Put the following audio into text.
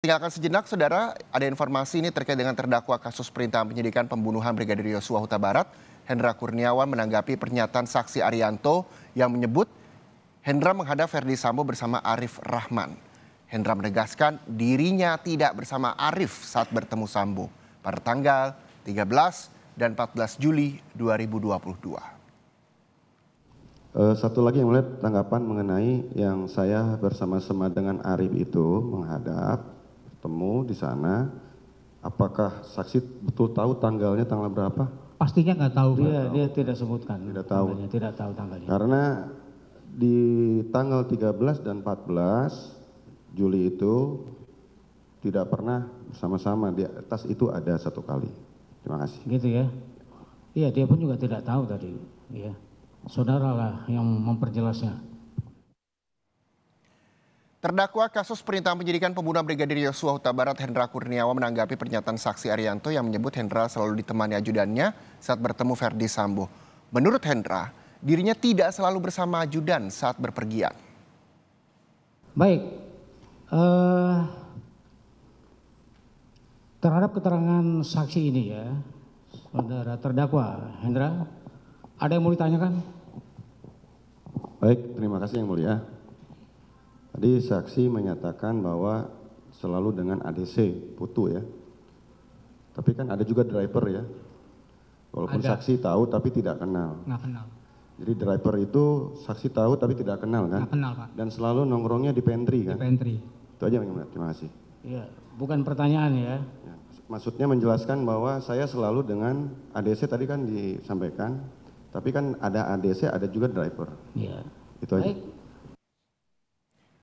Tinggalkan sejenak, saudara, ada informasi ini terkait dengan terdakwa kasus perintah penyidikan pembunuhan Brigadir Yosua Huta Barat. Hendra Kurniawan menanggapi pernyataan saksi Arianto yang menyebut Hendra menghadap Verdi Sambo bersama Arif Rahman. Hendra menegaskan dirinya tidak bersama Arif saat bertemu Sambo pada tanggal 13 dan 14 Juli 2022. Eh, satu lagi yang melihat tanggapan mengenai yang saya bersama-sama dengan Arif itu menghadap ketemu di sana apakah saksi betul tahu tanggalnya tanggal berapa pastinya nggak tahu dia dia tidak sebutkan tidak tahu tanggalnya, tidak tahu tanggalnya karena di tanggal 13 dan 14 Juli itu tidak pernah sama sama di atas itu ada satu kali terima kasih gitu ya iya dia pun juga tidak tahu tadi Iya, saudara lah yang memperjelasnya Terdakwa kasus perintah penyidikan pembunuhan Brigadir Yosua Huta Barat Hendra Kurniawan menanggapi pernyataan saksi Arianto yang menyebut Hendra selalu ditemani ajudannya saat bertemu Ferdi Sambo. Menurut Hendra, dirinya tidak selalu bersama ajudan saat berpergian. Baik, uh, terhadap keterangan saksi ini ya, saudara terdakwa Hendra, ada yang mau ditanyakan? Baik, terima kasih yang mulia. Tadi saksi menyatakan bahwa selalu dengan ADC putu ya. Tapi kan ada juga driver ya. Walaupun ada. saksi tahu tapi tidak kenal. Nggak kenal. Jadi driver itu saksi tahu tapi tidak kenal kan? Nggak kenal Pak. Dan selalu nongkrongnya di pantry kan? Di pantry. Itu aja yang terima kasih. Iya, bukan pertanyaan ya. ya. Maksudnya menjelaskan bahwa saya selalu dengan ADC tadi kan disampaikan, tapi kan ada ADC ada juga driver. Iya. Itu aja.